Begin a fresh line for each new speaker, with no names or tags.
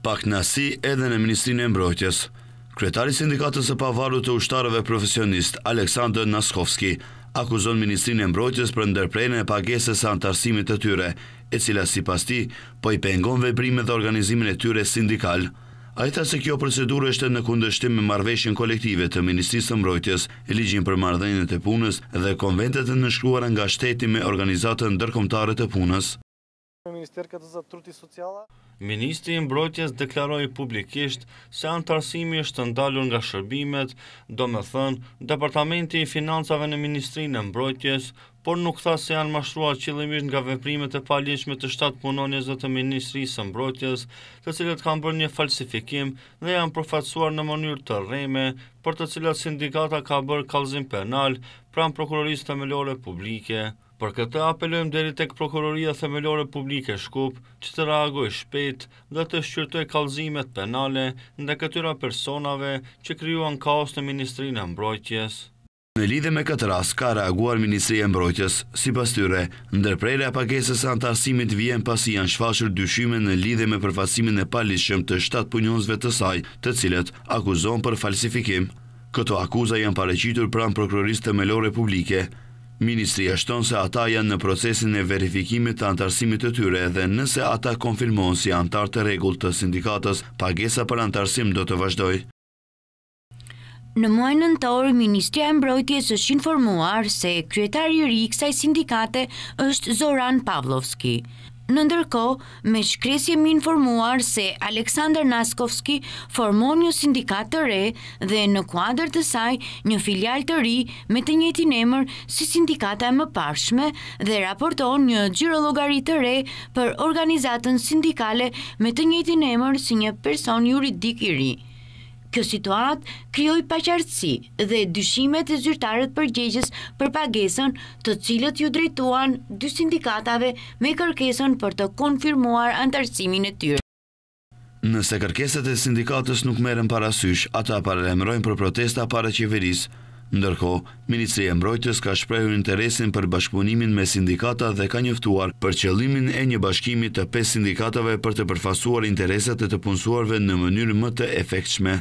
pak nësi edhe në Ministrinë e Mbrojtjes. Kretari Sindikatës e Pavaru të Ushtarëve Profesionist, Aleksandr Naskovski, akuzon Ministrinë e Mbrojtjes për ndërprejnë e pagesës e antarësimit të tyre, e cila si pas ti, po i pengon veprime dhe organizimin e tyre sindikal. A i se kjo procedurë është në kundështim me marveshin kolektive të Ministrisë të Mbrojtjes, e ligjin për mardhenjën e punës dhe konventet e nëshkruar nga shteti me organizatën dërkomtare të punës.
Ministri i mbrojtjes deklaroi publikisht se antarësimi është ndalur nga shërbimet, do me thënë, Departamenti i Financave në Ministrinë e Mbrojtjes, por nuk tha se janë mashtruar qëllimisht nga veprimet e paligjshme të shtatë punonjësve të Ministrisë së Mbrojtjes, të cilët kanë bërë një falsifikim dhe janë përfaqësuar në mënyrë të rreme, për të cilat sindikata ka bërë kallëzim penal pranë prokurorisë themelore publike. Për këtë apelojm deri tek prokuroria themelore publike Shkup, që të reagoj shpejt dhe të shqyrtoj kallëzimet penale ndaj këtyra personave që krijuan kaos në Ministrinë e Mbrojtjes.
Në lidhe me këtë rast, ka reaguar Ministri e Mbrojtjes, si pas tyre, ndërprejre a pakesës antarësimit vjen pasi janë shfashur dyshime në lidhe me përfasimin e palishëm të shtatë punjonsve të saj, të cilet akuzon për falsifikim. Këto akuza janë pareqitur pranë prokurorisë të melore publike. Ministri e shtonë se ata janë në procesin e verifikimit të antarësimit të tyre dhe nëse ata konfirmonë si antar të regull të sindikatës, pagesa për antarësim do të vazhdoj.
Në muaj në nëtorë, Ministria e Mbrojtjes është informuar se kryetari rikësaj sindikate është Zoran Pavlovski në ndërko me shkres jemi informuar se Aleksandr Naskovski formon një sindikat të re dhe në kuadrë të saj një filial të ri me të njetin emër si sindikata e më pashme dhe raporton një gjyrologari të re për organizatën sindikale me të njetin emër si një person juridik i ri. Kjo situatë krioj paqartësi dhe dyshimet e zyrtarët përgjegjës për pagesën të cilët ju drejtuan dy sindikatave me kërkesën për të konfirmuar antarësimin e tyre.
Nëse kërkesat e sindikatës nuk merën parasysh, ata paralemrojnë për protesta para qeverisë, Ndërko, Ministri e Mbrojtës ka shprehu interesin për bashkëpunimin me sindikata dhe ka njëftuar për qëllimin e një bashkimit të pes sindikatave për të përfasuar intereset e të punësuarve në mënyrë më të efektshme.